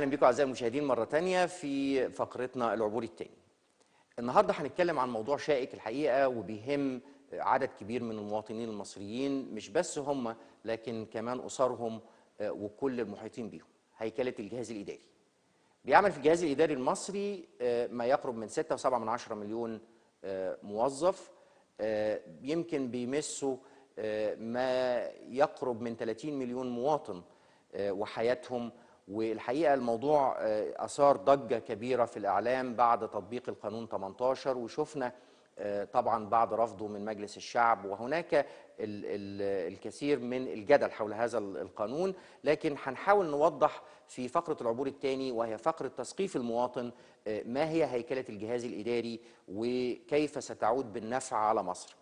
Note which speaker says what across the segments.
Speaker 1: اهلا بكم اعزائي المشاهدين مره تانية في فقرتنا العبور التاني النهارده هنتكلم عن موضوع شائك الحقيقه وبيهم عدد كبير من المواطنين المصريين مش بس هم لكن كمان اسرهم آه، وكل المحيطين بيهم هيكله الجهاز الاداري بيعمل في الجهاز الاداري المصري آه، ما يقرب من 6.7 مليون آه، موظف يمكن بيمسوا ما يقرب من 30 مليون مواطن وحياتهم والحقيقه الموضوع آه، اثار ضجه كبيره في الاعلام بعد تطبيق القانون 18 وشفنا آه، طبعا بعد رفضه من مجلس الشعب وهناك الكثير من الجدل حول هذا القانون لكن هنحاول نوضح في فقرة العبور الثاني وهي فقرة تثقيف المواطن آه، ما هي هيكلة الجهاز الإداري وكيف ستعود بالنفع على مصر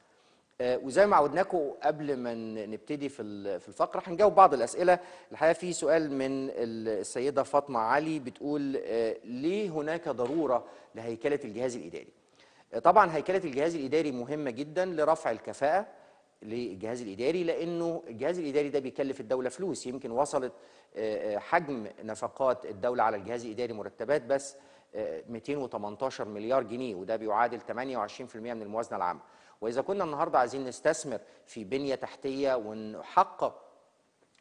Speaker 1: آه، وزي ما عودناكم قبل ما نبتدي في في الفقره هنجاوب بعض الاسئله الحقيقه في سؤال من السيده فاطمه علي بتقول آه، ليه هناك ضروره لهيكله الجهاز الاداري آه، طبعا هيكله الجهاز الاداري مهمه جدا لرفع الكفاءه للجهاز الاداري لانه الجهاز الاداري ده بيكلف الدوله فلوس يمكن وصلت حجم نفقات الدوله على الجهاز الاداري مرتبات بس 218 مليار جنيه وده بيعادل 28% من الموازنه العامه واذا كنا النهارده عايزين نستثمر في بنيه تحتيه ونحقق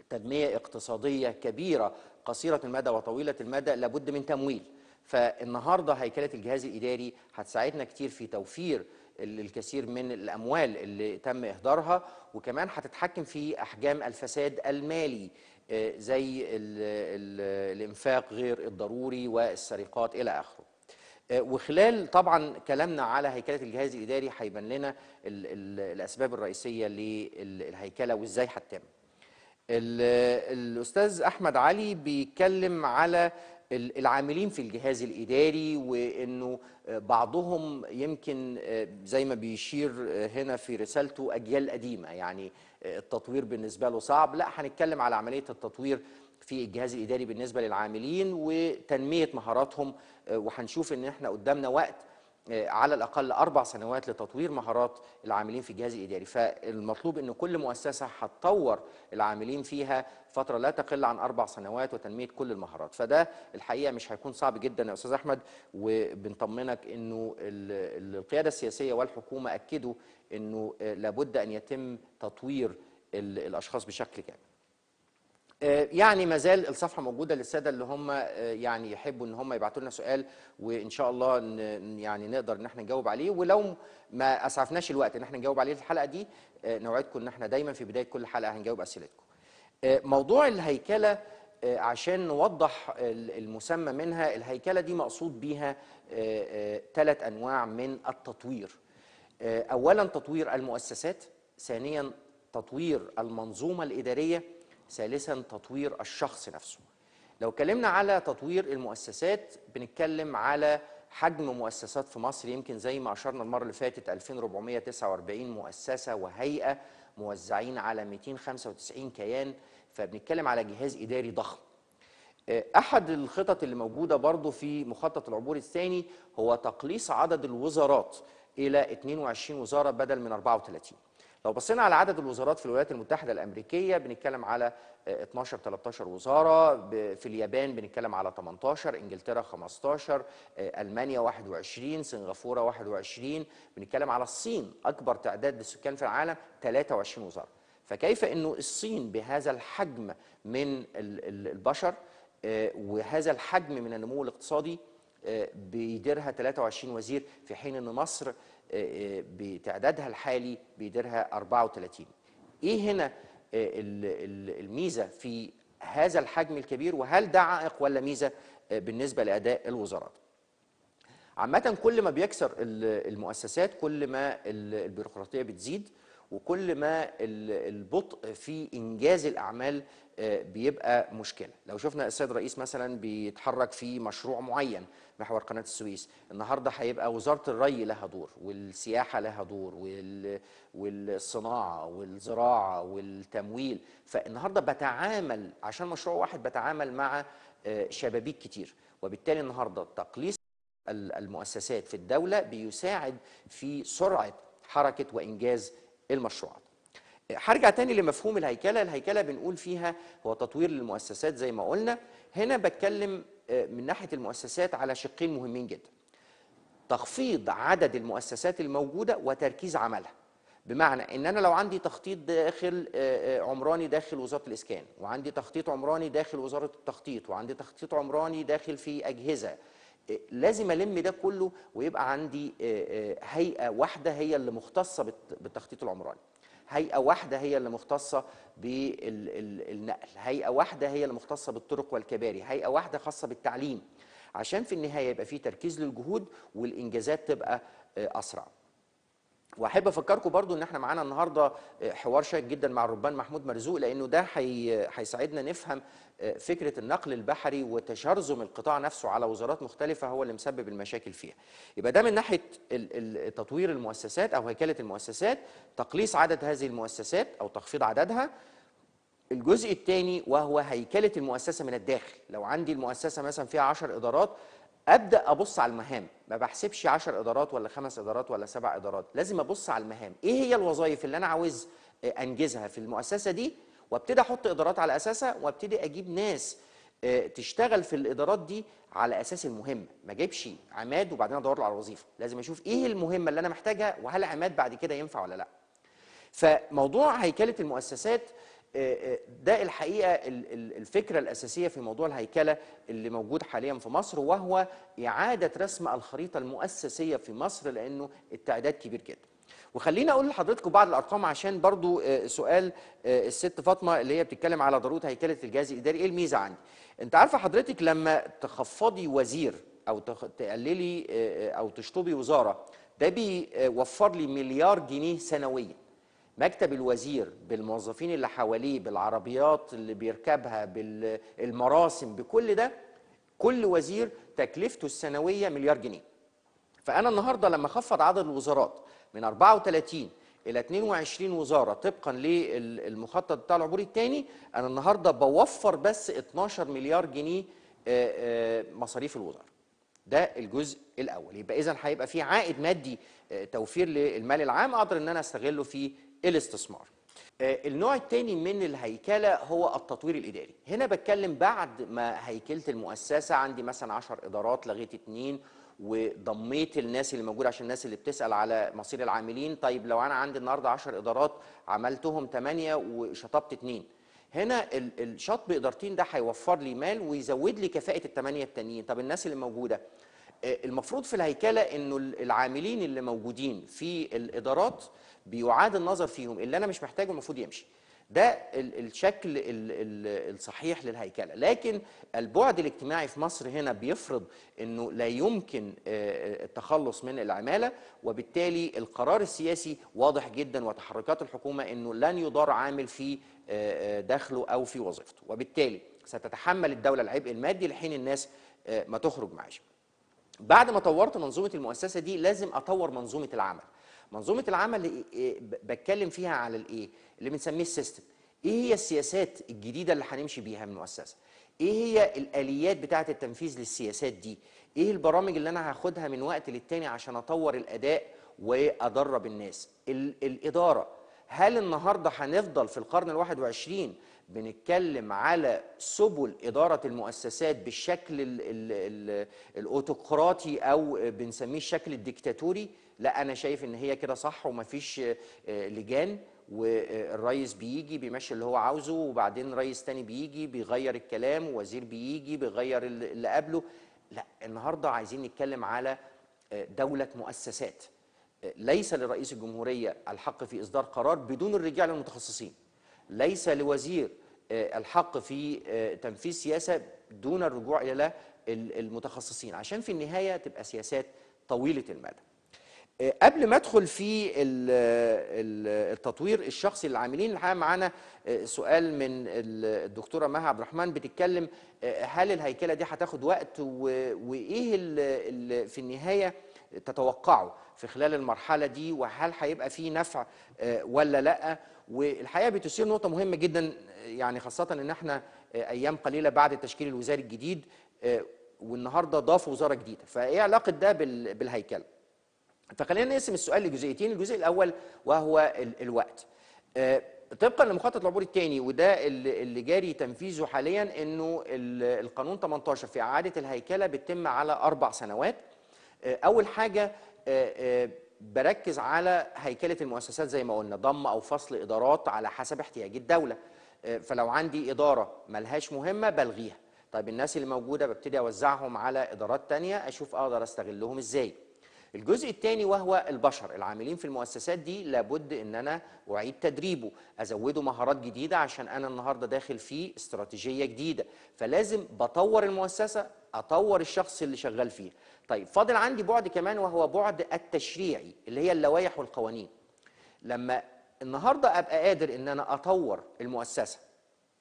Speaker 1: تنميه اقتصاديه كبيره قصيره المدى وطويله المدى لابد من تمويل فالنهارده هيكله الجهاز الاداري هتساعدنا كتير في توفير الكثير من الاموال اللي تم اهدارها وكمان هتتحكم في احجام الفساد المالي آه، زي ال ال الانفاق غير الضروري والسرقات الى اخره آه، وخلال طبعا كلامنا على هيكله الجهاز الاداري هيبان لنا الـ الـ الاسباب الرئيسيه للهيكله وازاي هتتم. الاستاذ احمد علي بيتكلم على العاملين في الجهاز الاداري وانه آه، بعضهم يمكن آه، زي ما بيشير هنا في رسالته اجيال قديمه يعني التطوير بالنسبه له صعب لا هنتكلم على عمليه التطوير في الجهاز الاداري بالنسبه للعاملين وتنميه مهاراتهم آه، وهنشوف ان احنا قدامنا وقت آه، على الاقل اربع سنوات لتطوير مهارات العاملين في الجهاز الاداري فالمطلوب ان كل مؤسسه هتطور العاملين فيها فتره لا تقل عن اربع سنوات وتنميه كل المهارات فده الحقيقه مش هيكون صعب جدا يا استاذ احمد وبنطمنك انه القياده السياسيه والحكومه اكدوا انه آه، لابد ان يتم تطوير الاشخاص بشكل كامل آه، يعني ما زال الصفحه موجوده للساده اللي هم آه، يعني يحبوا ان هم يبعتوا لنا سؤال وان شاء الله يعني نقدر ان احنا نجاوب عليه ولو ما اسعفناش الوقت ان احنا نجاوب عليه في الحلقه دي آه، نوعدكم ان احنا دايما في بدايه كل حلقه هنجاوب اسئلتكم. موضوع الهيكله عشان نوضح المسمى منها الهيكله دي مقصود بيها ثلاث انواع من التطوير. اولا تطوير المؤسسات، ثانيا تطوير المنظومه الاداريه ثالثا تطوير الشخص نفسه لو اتكلمنا على تطوير المؤسسات بنتكلم على حجم مؤسسات في مصر يمكن زي ما اشرنا المره اللي فاتت 2449 مؤسسه وهيئه موزعين على 295 كيان فبنتكلم على جهاز اداري ضخم آه، احد الخطط اللي موجوده برضو في مخطط العبور الثاني هو تقليص عدد الوزارات الى 22 وزاره بدل من 34 لو بصينا على عدد الوزارات في الولايات المتحدة الأمريكية بنتكلم على 12 آه، 13 وزارة في اليابان بنتكلم على 18 إنجلترا 15 آه، ألمانيا 21 سنغافورة 21 بنتكلم على الصين أكبر تعداد للسكان في العالم 23 وزارة فكيف أنه الصين بهذا الحجم من البشر آه، وهذا الحجم من النمو الاقتصادي بيديرها 23 وزير في حين أن مصر آه، آه، بتعدادها الحالي بيديرها 34 ايه هنا آه، الميزه في هذا الحجم الكبير وهل ده عائق ولا ميزه بالنسبه لاداء الوزارات عامه كل ما بيكسر المؤسسات كل ما البيروقراطيه بتزيد وكل ما البطء في انجاز الاعمال آه، بيبقى مشكله لو شفنا السيد الرئيس مثلا بيتحرك في مشروع معين محور قناه السويس النهارده هيبقى وزاره الري لها دور والسياحه لها دور والصناعه والزراعه والتمويل فالنهارده بتعامل عشان مشروع واحد بتعامل مع آه، شبابيك كتير وبالتالي النهارده تقليص المؤسسات في الدوله بيساعد في سرعه حركه وانجاز المشروعات هرجع تاني لمفهوم الهيكله الهيكله بنقول فيها هو تطوير للمؤسسات زي ما قلنا هنا بتكلم آه، من ناحيه المؤسسات على شقين مهمين جدا تخفيض عدد المؤسسات الموجوده وتركيز عملها بمعنى ان انا لو عندي تخطيط داخل آه، آه، عمراني داخل وزاره الاسكان وعندي تخطيط عمراني داخل وزاره التخطيط وعندي تخطيط عمراني داخل في اجهزه لازم الم ده كله ويبقى عندي آه، آه، هيئه واحده هي اللي مختصه بالتخطيط العمراني هيئه واحده هي اللي مختصه بالنقل هيئه واحده هي اللي مختصه بالطرق والكباري هيئه واحده خاصه بالتعليم عشان في النهايه يبقى في تركيز للجهود والانجازات تبقى آه، اسرع واحب افكركم برضو ان احنا معانا النهارده آه، حوار شيق جدا مع الربان محمود مرزوق لانه ده هيساعدنا نفهم آه، فكره النقل البحري وتشرذم القطاع نفسه على وزارات مختلفه هو اللي مسبب المشاكل فيها. يبقى ده من ناحيه تطوير المؤسسات او هيكله المؤسسات، تقليص عدد هذه المؤسسات او تخفيض عددها. الجزء الثاني وهو هيكله المؤسسه من الداخل، لو عندي المؤسسه مثلا فيها 10 ادارات ابدا ابص على المهام ما بحسبش 10 ادارات ولا خمس ادارات ولا سبع ادارات لازم ابص على المهام ايه هي الوظائف اللي انا عاوز آه، انجزها في المؤسسه دي وابتدي احط ادارات على اساسها وابتدي اجيب ناس آه، تشتغل في الادارات دي على اساس المهم ما اجيبش عماد وبعدين ادور له على الوظيفه لازم اشوف ايه المهمه اللي انا محتاجها وهل عماد بعد كده ينفع ولا لا فموضوع هيكله المؤسسات آه، آه، ده الحقيقه الفكره الاساسيه في موضوع الهيكله اللي موجود حاليا في مصر وهو اعاده رسم الخريطه المؤسسيه في مصر لانه التعداد كبير جدا. وخلينا اقول لحضرتكم بعض الارقام عشان برضو آه، سؤال الست فاطمه اللي هي بتتكلم على ضروره هيكله الجهاز الاداري ايه الميزه عندي؟ انت عارفه حضرتك لما تخفضي وزير او تقللي او تشطبي وزاره ده بيوفر لي مليار جنيه سنويا. مكتب الوزير بالموظفين اللي حواليه بالعربيات اللي بيركبها بالمراسم بكل ده كل وزير تكلفته السنويه مليار جنيه فانا النهارده لما خفض عدد الوزارات من 34 الى 22 وزاره طبقا للمخطط بتاع العبور الثاني انا النهارده بوفر بس 12 مليار جنيه آه، آه، مصاريف الوزاره ده الجزء الاول يبقى اذا هيبقى في عائد مادي آه، توفير للمال العام اقدر ان انا استغله في الاستثمار آه، النوع الثاني من الهيكلة هو التطوير الإداري هنا بتكلم بعد ما هيكلت المؤسسة عندي مثلا 10 إدارات لغيت اتنين وضميت الناس اللي موجوده عشان الناس اللي بتسال على مصير العاملين طيب لو انا عندي النهارده 10 ادارات عملتهم 8 وشطبت اتنين هنا الشطب إدارتين ده هيوفر لي مال ويزود لي كفاءه الثمانيه التانيين طب الناس اللي موجوده المفروض في الهيكله انه العاملين اللي موجودين في الادارات بيعاد النظر فيهم اللي انا مش محتاجه المفروض يمشي ده الشكل الصحيح للهيكله لكن البعد الاجتماعي في مصر هنا بيفرض انه لا يمكن آه، آه، التخلص من العماله وبالتالي القرار السياسي واضح جدا وتحركات الحكومه انه لن يضار عامل في آه، دخله او في وظيفته وبالتالي ستتحمل الدوله العبء المادي لحين الناس ما تخرج معاش بعد ما طورت منظومه المؤسسه دي لازم اطور منظومه العمل منظومه العمل اللي إيه، بتكلم فيها على الايه اللي بنسميه السيستم ايه هي السياسات الجديده اللي هنمشي بيها من المؤسسه ايه هي الاليات بتاعه التنفيذ للسياسات دي ايه البرامج اللي انا هاخدها من وقت للتاني عشان اطور الاداء وادرب الناس الاداره هل النهارده هنفضل في القرن ال21 بنتكلم على سبل إدارة المؤسسات بالشكل ال ال الأوتوقراطي أو بنسميه الشكل الدكتاتوري لا أنا شايف إن هي كده صح ومفيش آه، لجان والرئيس بيجي بيمشي اللي هو عاوزه وبعدين رئيس تاني بيجي بيغير الكلام ووزير بيجي بيغير اللي قبله لا النهارده عايزين نتكلم على آه، دولة مؤسسات آه، ليس لرئيس الجمهورية الحق في إصدار قرار بدون الرجاع للمتخصصين ليس لوزير آه، الحق في آه، تنفيذ سياسه دون الرجوع الى المتخصصين عشان في النهايه تبقى سياسات طويله المدى. آه، قبل ما ادخل في التطوير الشخصي للعاملين الحقيقه معانا سؤال من الدكتوره مها عبد الرحمن بتتكلم هل الهيكله دي هتاخد وقت وايه في النهايه تتوقعه في خلال المرحله دي وهل هيبقى فيه نفع آه، ولا لا والحقيقه بتصير نقطه مهمه جدا آه، يعني خاصه ان احنا آه، ايام قليله بعد التشكيل الوزاري الجديد والنهارده ضاف وزاره جديده فايه علاقه ده بالهيكله فخلينا نقسم السؤال لجزئيتين الجزء الاول وهو الوقت طبقا لمخطط العبور الثاني وده اللي جاري تنفيذه حاليا انه القانون 18 في اعاده الهيكله بتتم على اربع سنوات آه، اول حاجه آه، آه، بركز على هيكله المؤسسات زي ما قلنا ضم او فصل ادارات على حسب احتياج الدوله فلو عندي اداره ملهاش مهمه بلغيها طيب الناس اللي موجوده ببتدي اوزعهم على ادارات تانية اشوف اقدر استغلهم ازاي الجزء الثاني وهو البشر العاملين في المؤسسات دي لابد ان انا اعيد تدريبه ازوده مهارات جديده عشان انا النهارده داخل في استراتيجيه جديده فلازم بطور المؤسسه اطور الشخص اللي شغال فيها طيب فاضل عندي بعد كمان وهو بعد التشريعي اللي هي اللوائح والقوانين لما النهارده ابقى قادر ان انا اطور المؤسسه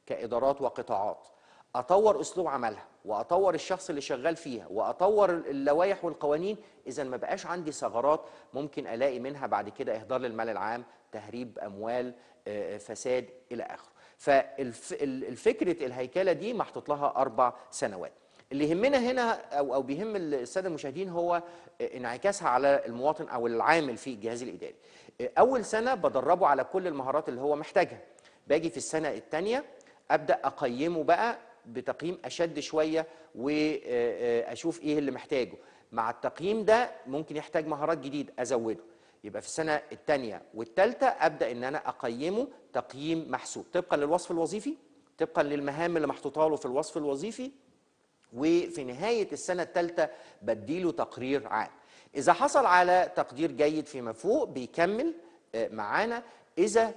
Speaker 1: كادارات وقطاعات اطور اسلوب عملها واطور الشخص اللي شغال فيها واطور اللوائح والقوانين اذا ما بقاش عندي ثغرات ممكن الاقي منها بعد كده اهدار للمال العام تهريب اموال آه، آه، فساد الى اخره فالفكره الهيكله دي محطوط لها اربع سنوات اللي يهمنا هنا او او بيهم الساده المشاهدين هو انعكاسها على المواطن او العامل في الجهاز الاداري. اول سنه بدربه على كل المهارات اللي هو محتاجها. باجي في السنه الثانيه ابدا اقيمه بقى بتقييم اشد شويه واشوف ايه اللي محتاجه. مع التقييم ده ممكن يحتاج مهارات جديده ازوده. يبقى في السنه الثانيه والثالثه ابدا ان انا اقيمه تقييم محسوب طبقا للوصف الوظيفي طبقا للمهام اللي محطوطه له في الوصف الوظيفي وفي نهاية السنة الثالثة بديله تقرير عام إذا حصل على تقدير جيد فيما فوق بيكمل آه، معانا إذا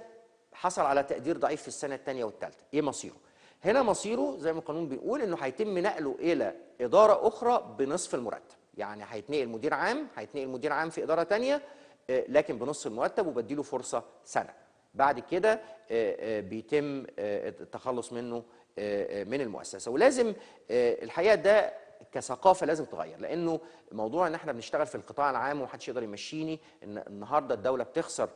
Speaker 1: حصل على تقدير ضعيف في السنة الثانية والثالثة إيه مصيره؟ هنا مصيره زي ما القانون بيقول إنه هيتم نقله إلى إدارة أخرى بنصف المرتب يعني هيتنقل مدير عام هيتنقل مدير عام في إدارة تانية آه، لكن بنص المرتب وبديله فرصة سنة بعد كده آه، بيتم التخلص منه آه، آه، من المؤسسه ولازم آه، الحقيقه ده كثقافه لازم تغير لانه موضوع ان احنا بنشتغل في القطاع العام ومحدش يقدر يمشيني ان النهارده الدوله بتخسر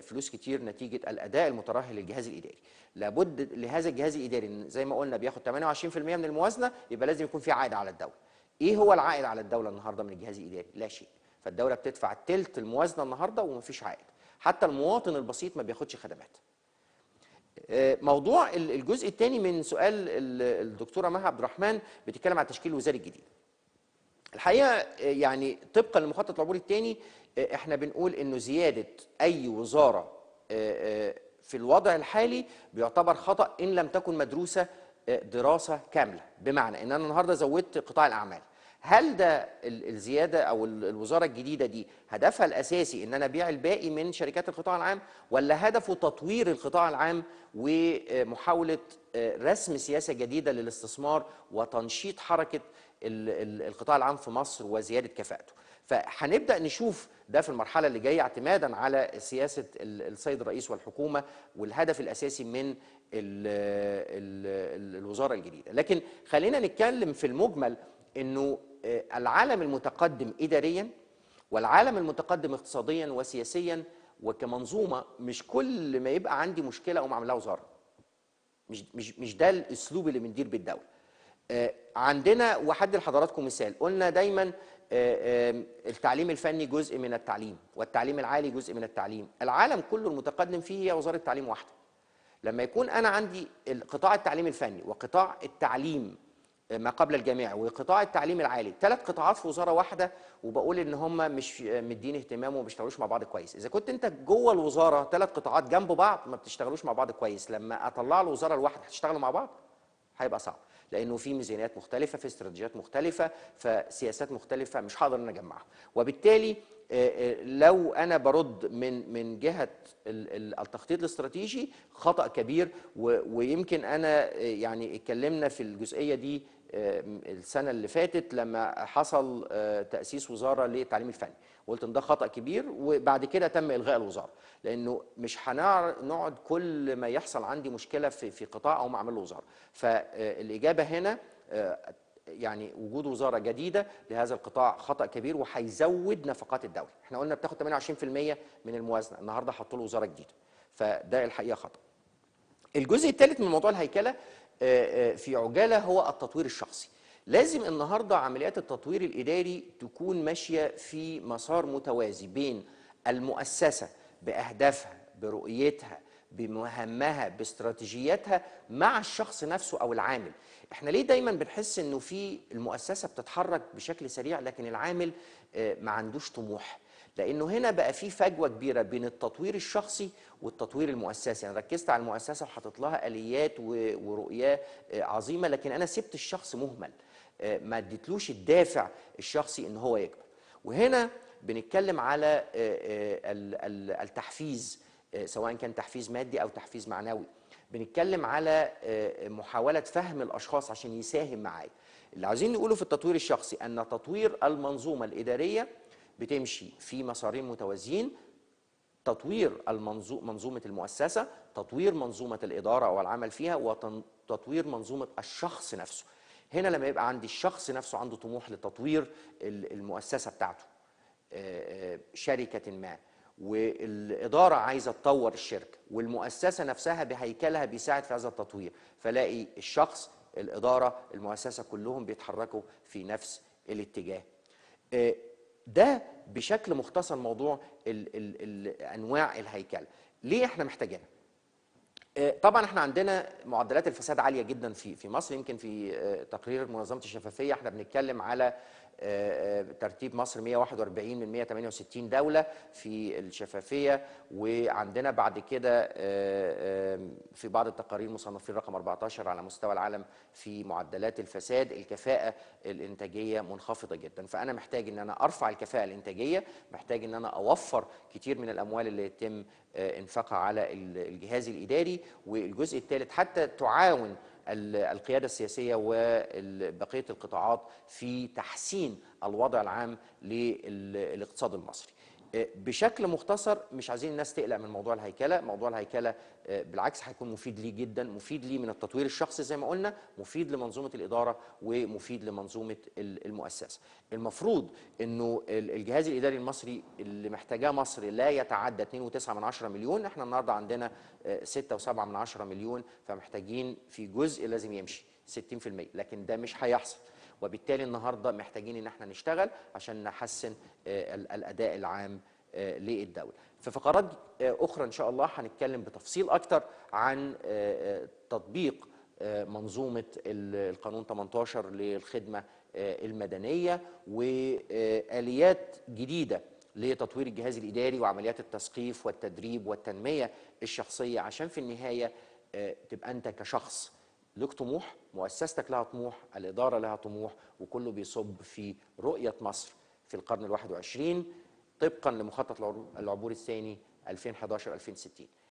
Speaker 1: فلوس كتير نتيجه الاداء المترهل للجهاز الاداري لابد لهذا الجهاز الاداري زي ما قلنا بياخد 28% من الموازنه يبقى لازم يكون في عائد على الدوله ايه هو العائد على الدوله النهارده من الجهاز الاداري لا شيء فالدوله بتدفع ثلث الموازنه النهارده ومفيش عائد حتى المواطن البسيط ما بياخدش خدمات آه، موضوع الجزء الثاني من سؤال الدكتوره مها عبد الرحمن بتتكلم على التشكيل الوزاري الجديد. الحقيقه آه، يعني طبقا للمخطط العبوري الثاني آه، احنا بنقول انه زياده اي وزاره في الوضع الحالي بيعتبر خطا ان لم تكن مدروسه دراسه كامله، بمعنى ان انا النهارده زودت قطاع الاعمال. هل ده الزياده او الوزاره الجديده دي هدفها الاساسي ان انا ابيع الباقي من شركات القطاع العام ولا هدفه تطوير القطاع العام ومحاوله آه، رسم سياسه جديده للاستثمار وتنشيط حركه القطاع العام في مصر وزياده كفاءته فهنبدا نشوف ده في المرحله اللي جايه اعتمادا على سياسه السيد الرئيس والحكومه والهدف الاساسي من الـ الـ الوزاره الجديده لكن خلينا نتكلم في المجمل انه آه، العالم المتقدم اداريا والعالم المتقدم اقتصاديا وسياسيا وكمنظومه مش كل ما يبقى عندي مشكله اقوم عاملها لها وزاره مش مش مش ده الاسلوب اللي بندير بيه الدوله آه، عندنا وحد لحضراتكم مثال قلنا دايما آه، التعليم الفني جزء من التعليم والتعليم العالي جزء من التعليم العالم كله المتقدم فيه هي وزاره تعليم واحده لما يكون انا عندي قطاع التعليم الفني وقطاع التعليم ما قبل الجميع وقطاع التعليم العالي ثلاث قطاعات في وزارة واحدة وبقول ان هم مش مدين اهتمام وما بيشتغلوش مع بعض كويس اذا كنت انت جوه الوزارة ثلاث قطاعات جنب بعض ما بتشتغلوش مع بعض كويس لما اطلع الوزارة الواحدة هتشتغلوا مع بعض هيبقى صعب لانه في ميزانيات مختلفه في استراتيجيات مختلفه فسياسات مختلفه مش هقدر ان اجمعها وبالتالي آه، آه، لو انا برد من من جهه التخطيط الاستراتيجي خطا كبير ويمكن انا آه، يعني اتكلمنا في الجزئيه دي آه، السنه اللي فاتت لما حصل آه، تاسيس وزاره للتعليم الفني وقلت ان ده خطا كبير وبعد كده تم الغاء الوزاره لانه مش هنقعد كل ما يحصل عندي مشكله في في قطاع او اعمل له وزاره فالاجابه آه، هنا يعني وجود وزاره جديده لهذا القطاع خطا كبير وهيزود نفقات الدوله احنا قلنا بتاخد 28% من الموازنه النهارده حطوا له وزاره جديده فده الحقيقه خطا الجزء الثالث من موضوع الهيكله آه، آه، في عجاله هو التطوير الشخصي لازم النهارده عمليات التطوير الاداري تكون ماشيه في مسار متوازي بين المؤسسه باهدافها برؤيتها بمهمها باستراتيجياتها مع الشخص نفسه او العامل احنا ليه دايما بنحس انه في المؤسسه بتتحرك بشكل سريع لكن العامل آه، ما عندوش طموح لانه هنا بقى في فجوه كبيره بين التطوير الشخصي والتطوير المؤسسي انا ركزت على المؤسسه وحطيت لها اليات ورؤيه آه، عظيمه لكن انا سبت الشخص مهمل آه، ما اديتلوش الدافع الشخصي ان هو يكبر وهنا بنتكلم على آه، التحفيز سواء كان تحفيز مادي او تحفيز معنوي بنتكلم على محاوله فهم الاشخاص عشان يساهم معايا اللي عايزين نقوله في التطوير الشخصي ان تطوير المنظومه الاداريه بتمشي في مسارين متوازيين تطوير منظومة المؤسسة تطوير منظومة الإدارة أو العمل فيها وتطوير منظومة الشخص نفسه هنا لما يبقى عندي الشخص نفسه عنده طموح لتطوير المؤسسة بتاعته شركة ما والإدارة عايزة تطور الشركة والمؤسسة نفسها بهيكلها بيساعد في هذا التطوير فلاقي الشخص الإدارة المؤسسة كلهم بيتحركوا في نفس الاتجاه ده بشكل مختصر موضوع الـ الـ الـ انواع الهيكله ليه احنا محتاجينها آه، طبعا احنا عندنا معدلات الفساد عاليه جدا في في مصر يمكن في آه، تقرير منظمه الشفافيه احنا بنتكلم على ترتيب مصر 141 من 168 دولة في الشفافية وعندنا بعد كده آه، آه، في بعض التقارير مصنفين رقم 14 على مستوى العالم في معدلات الفساد الكفاءة الإنتاجية منخفضة جدا فأنا محتاج أن أنا أرفع الكفاءة الإنتاجية محتاج أن أنا أوفر كتير من الأموال اللي يتم آه، إنفاقها على الجهاز الإداري والجزء الثالث حتى تعاون القياده السياسيه وبقيه القطاعات في تحسين الوضع العام للاقتصاد المصري آه، بشكل مختصر مش عايزين الناس تقلق من موضوع الهيكله موضوع الهيكله آه، بالعكس هيكون مفيد ليه جدا مفيد ليه من التطوير الشخصي زي ما قلنا مفيد لمنظومه الاداره ومفيد لمنظومه المؤسسه المفروض انه الجهاز الاداري المصري اللي محتاجاه مصر لا يتعدى 2.9 مليون احنا النهارده عندنا 6.7 آه، مليون فمحتاجين في جزء لازم يمشي 60% لكن ده مش هيحصل وبالتالي النهارده محتاجين ان احنا نشتغل عشان نحسن آه، الاداء العام آه، للدوله. في فقرات آه، اخرى ان شاء الله هنتكلم بتفصيل اكتر عن تطبيق منظومه القانون 18 للخدمه المدنيه واليات جديده لتطوير الجهاز الاداري وعمليات التثقيف والتدريب والتنميه الشخصيه عشان في النهايه تبقى انت كشخص لك طموح مؤسستك لها طموح الإدارة لها طموح وكله بيصب في رؤية مصر في القرن الواحد وعشرين طبقا لمخطط العبور الثاني 2011 2060